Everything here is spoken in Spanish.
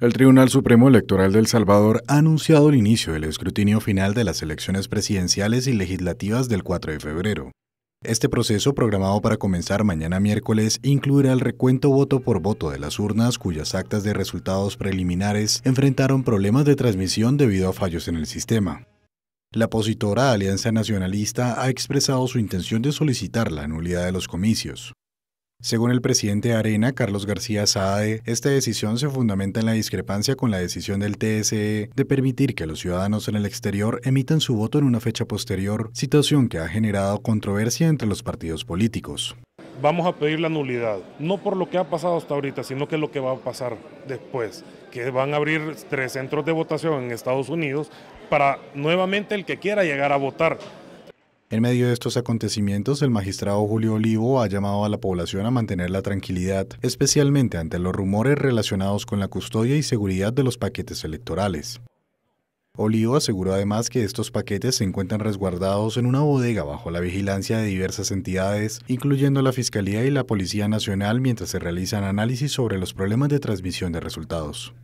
El Tribunal Supremo Electoral de El Salvador ha anunciado el inicio del escrutinio final de las elecciones presidenciales y legislativas del 4 de febrero. Este proceso, programado para comenzar mañana miércoles, incluirá el recuento voto por voto de las urnas cuyas actas de resultados preliminares enfrentaron problemas de transmisión debido a fallos en el sistema. La opositora Alianza Nacionalista ha expresado su intención de solicitar la nulidad de los comicios. Según el presidente de Arena, Carlos García Saade, esta decisión se fundamenta en la discrepancia con la decisión del TSE de permitir que los ciudadanos en el exterior emitan su voto en una fecha posterior, situación que ha generado controversia entre los partidos políticos. Vamos a pedir la nulidad, no por lo que ha pasado hasta ahorita, sino que lo que va a pasar después, que van a abrir tres centros de votación en Estados Unidos para nuevamente el que quiera llegar a votar en medio de estos acontecimientos, el magistrado Julio Olivo ha llamado a la población a mantener la tranquilidad, especialmente ante los rumores relacionados con la custodia y seguridad de los paquetes electorales. Olivo aseguró además que estos paquetes se encuentran resguardados en una bodega bajo la vigilancia de diversas entidades, incluyendo la Fiscalía y la Policía Nacional, mientras se realizan análisis sobre los problemas de transmisión de resultados.